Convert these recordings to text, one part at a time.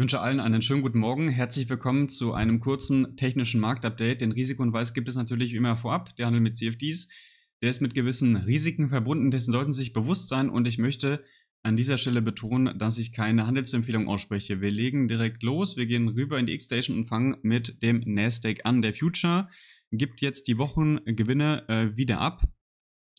Ich wünsche allen einen schönen guten Morgen. Herzlich willkommen zu einem kurzen technischen Marktupdate. Den Risikohinweis gibt es natürlich wie immer vorab. Der Handel mit CFDs, der ist mit gewissen Risiken verbunden, dessen sollten Sie sich bewusst sein. Und ich möchte an dieser Stelle betonen, dass ich keine Handelsempfehlung ausspreche. Wir legen direkt los, wir gehen rüber in die X-Station und fangen mit dem Nasdaq an. Der Future gibt jetzt die Wochengewinne äh, wieder ab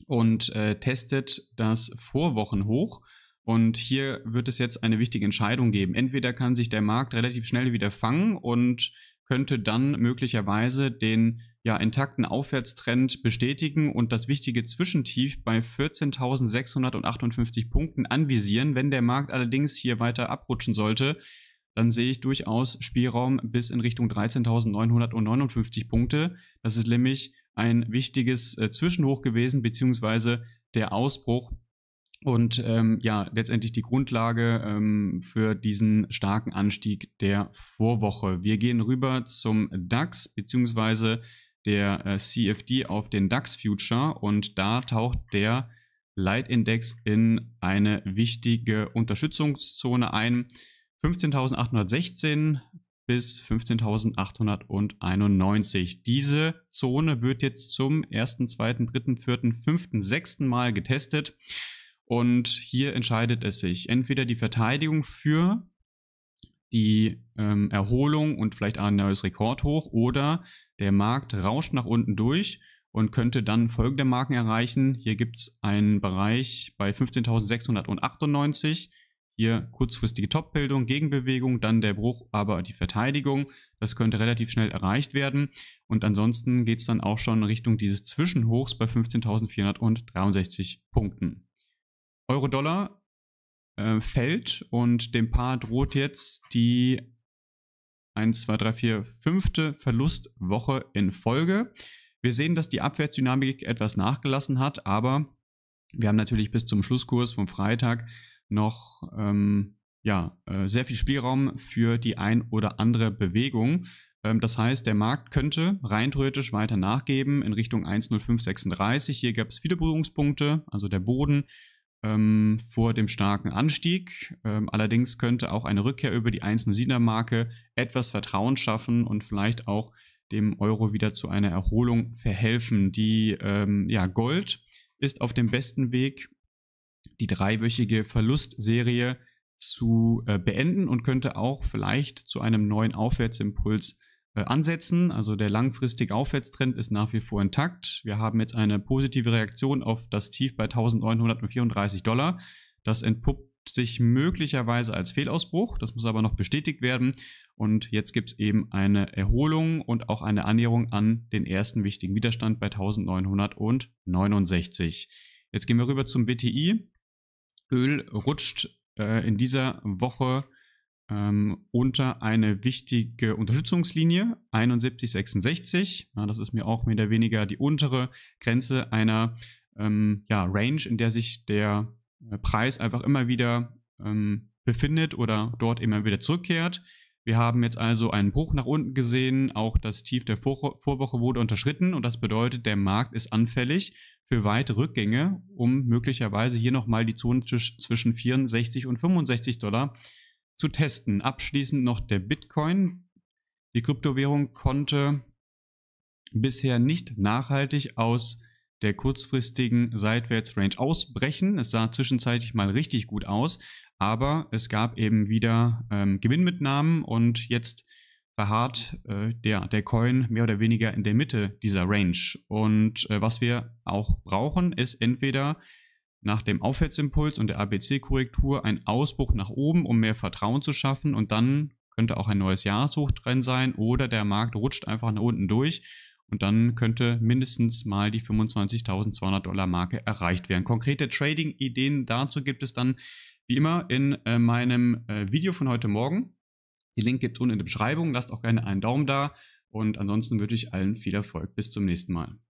und äh, testet das Vorwochenhoch. Und hier wird es jetzt eine wichtige Entscheidung geben. Entweder kann sich der Markt relativ schnell wieder fangen und könnte dann möglicherweise den ja, intakten Aufwärtstrend bestätigen und das wichtige Zwischentief bei 14.658 Punkten anvisieren. Wenn der Markt allerdings hier weiter abrutschen sollte, dann sehe ich durchaus Spielraum bis in Richtung 13.959 Punkte. Das ist nämlich ein wichtiges äh, Zwischenhoch gewesen, beziehungsweise der Ausbruch und ähm, ja, letztendlich die Grundlage ähm, für diesen starken Anstieg der Vorwoche. Wir gehen rüber zum DAX bzw. der äh, CFD auf den DAX Future und da taucht der Leitindex in eine wichtige Unterstützungszone ein. 15.816 bis 15.891. Diese Zone wird jetzt zum ersten, zweiten, dritten, vierten, fünften, sechsten Mal getestet. Und hier entscheidet es sich entweder die Verteidigung für die ähm, Erholung und vielleicht ein neues Rekord hoch oder der Markt rauscht nach unten durch und könnte dann folgende Marken erreichen. Hier gibt es einen Bereich bei 15.698. Hier kurzfristige Topbildung, Gegenbewegung, dann der Bruch, aber die Verteidigung. Das könnte relativ schnell erreicht werden. Und ansonsten geht es dann auch schon Richtung dieses Zwischenhochs bei 15.463 Punkten. Euro-Dollar äh, fällt und dem Paar droht jetzt die 1, 2, 3, 4, 5. Verlustwoche in Folge. Wir sehen, dass die Abwärtsdynamik etwas nachgelassen hat, aber wir haben natürlich bis zum Schlusskurs vom Freitag noch ähm, ja, äh, sehr viel Spielraum für die ein oder andere Bewegung. Ähm, das heißt, der Markt könnte rein theoretisch weiter nachgeben in Richtung 1,0536. Hier gab es viele Berührungspunkte, also der Boden ähm, vor dem starken Anstieg. Ähm, allerdings könnte auch eine Rückkehr über die 107er-Marke etwas Vertrauen schaffen und vielleicht auch dem Euro wieder zu einer Erholung verhelfen. Die ähm, ja, Gold ist auf dem besten Weg, die dreiwöchige Verlustserie zu äh, beenden und könnte auch vielleicht zu einem neuen Aufwärtsimpuls äh, ansetzen. Also der langfristige Aufwärtstrend ist nach wie vor intakt. Wir haben jetzt eine positive Reaktion auf das Tief bei 1934 Dollar. Das entpuppt sich möglicherweise als Fehlausbruch. Das muss aber noch bestätigt werden. Und jetzt gibt es eben eine Erholung und auch eine Annäherung an den ersten wichtigen Widerstand bei 1969. Jetzt gehen wir rüber zum BTI. Öl rutscht äh, in dieser Woche ähm, unter eine wichtige Unterstützungslinie 7166. Ja, das ist mir auch mehr oder weniger die untere Grenze einer ähm, ja, Range, in der sich der äh, Preis einfach immer wieder ähm, befindet oder dort immer wieder zurückkehrt. Wir haben jetzt also einen Bruch nach unten gesehen, auch das Tief der Vor Vorwoche wurde unterschritten und das bedeutet, der Markt ist anfällig für weite Rückgänge, um möglicherweise hier nochmal die Zone zwischen 64 und 65 Dollar zu testen. Abschließend noch der Bitcoin. Die Kryptowährung konnte bisher nicht nachhaltig aus der kurzfristigen Seitwärtsrange ausbrechen. Es sah zwischenzeitlich mal richtig gut aus, aber es gab eben wieder ähm, Gewinnmitnahmen und jetzt verharrt äh, der, der Coin mehr oder weniger in der Mitte dieser Range. Und äh, was wir auch brauchen, ist entweder nach dem Aufwärtsimpuls und der ABC-Korrektur ein Ausbruch nach oben, um mehr Vertrauen zu schaffen und dann könnte auch ein neues Jahreshoch drin sein oder der Markt rutscht einfach nach unten durch und dann könnte mindestens mal die 25.200 Dollar Marke erreicht werden. Konkrete Trading-Ideen dazu gibt es dann wie immer in äh, meinem äh, Video von heute Morgen. Den Link gibt es unten in der Beschreibung. Lasst auch gerne einen Daumen da und ansonsten wünsche ich allen viel Erfolg. Bis zum nächsten Mal.